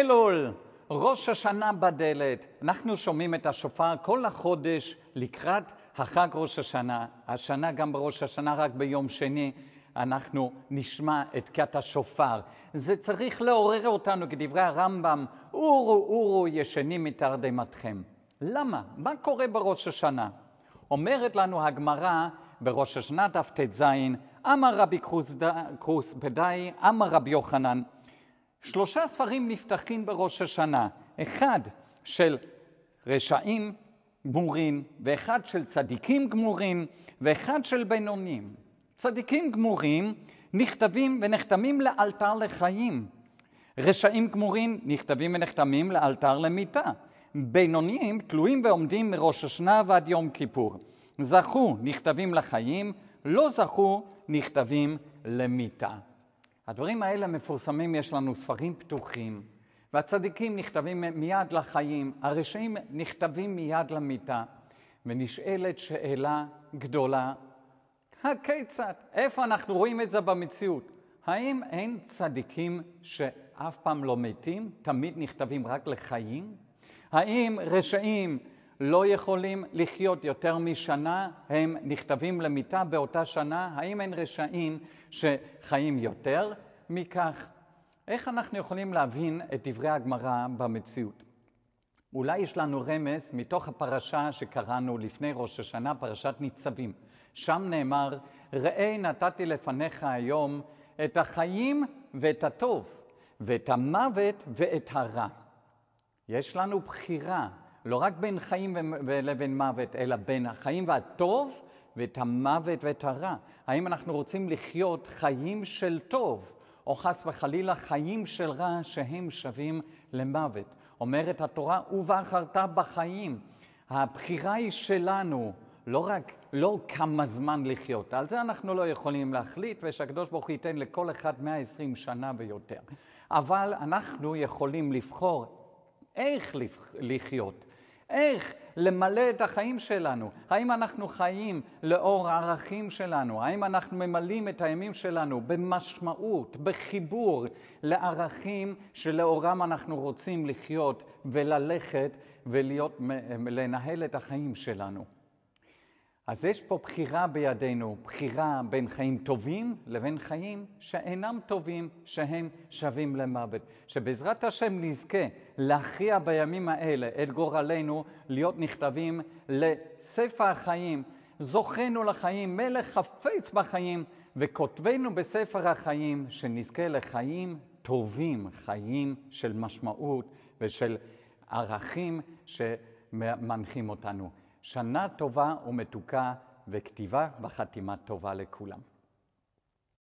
אלול, ראש השנה בדלת, אנחנו שומעים את השופר כל החודש לקראת החג ראש השנה. השנה גם בראש השנה, רק ביום שני אנחנו נשמע את קטע השופר. זה צריך לעורר אותנו, כדברי הרמב"ם, אורו אורו ישנים מתרדמתכם. למה? מה קורה בראש השנה? אומרת לנו הגמרא בראש השנה דף ט"ז, אמר רבי קרוס, בדאי, אמר רבי יוחנן, שלושה ספרים נפתחים בראש השנה, אחד של רשעים גמורים, ואחד של צדיקים גמורים, ואחד של בינונים. צדיקים גמורים נכתבים ונחתמים לאלתר לחיים. רשעים גמורים נכתבים ונחתמים לאלתר למיתה. בינוניים תלויים ועומדים מראש השנה ועד יום כיפור. זכו נכתבים לחיים, לא זכו נכתבים למיתה. הדברים האלה מפורסמים, יש לנו ספרים פתוחים, והצדיקים נכתבים מיד לחיים, הרשעים נכתבים מיד למיטה, ונשאלת שאלה גדולה, הכיצד? איפה אנחנו רואים את זה במציאות? האם אין צדיקים שאף פעם לא מתים, תמיד נכתבים רק לחיים? האם רשעים לא יכולים לחיות יותר משנה, הם נכתבים למיתה באותה שנה, האם אין רשעים שחיים יותר מכך? איך אנחנו יכולים להבין את דברי הגמרא במציאות? אולי יש לנו רמז מתוך הפרשה שקראנו לפני ראש השנה, פרשת ניצבים. שם נאמר, ראה נתתי לפניך היום את החיים ואת הטוב, ואת המוות ואת הרע. יש לנו בחירה לא רק בין חיים לבין מוות, אלא בין החיים והטוב ואת המוות ואת הרע. האם אנחנו רוצים לחיות חיים של טוב, או חס וחלילה חיים של רע שהם שווים למוות? אומרת התורה, ובחרת בחיים. הבחירה היא שלנו, לא רק, לא כמה זמן לחיות. על זה אנחנו לא יכולים להחליט, ושהקדוש ברוך הוא ייתן לכל אחד 120 שנה ויותר. אבל אנחנו יכולים לבחור איך לחיות, איך למלא את החיים שלנו. האם אנחנו חיים לאור הערכים שלנו? האם אנחנו ממלאים את הימים שלנו במשמעות, בחיבור לערכים שלאורם אנחנו רוצים לחיות וללכת ולנהל את החיים שלנו? אז יש פה בחירה בידינו, בחירה בין חיים טובים לבין חיים שאינם טובים, שהם שווים למוות. שבעזרת השם נזכה להכריע בימים האלה את גורלנו להיות נכתבים לספר החיים. זוכנו לחיים, מלך חפץ בחיים, וכותבנו בספר החיים שנזכה לחיים טובים, חיים של משמעות ושל ערכים שמנחים אותנו. שנה טובה ומתוקה וכתיבה וחתימה טובה לכולם.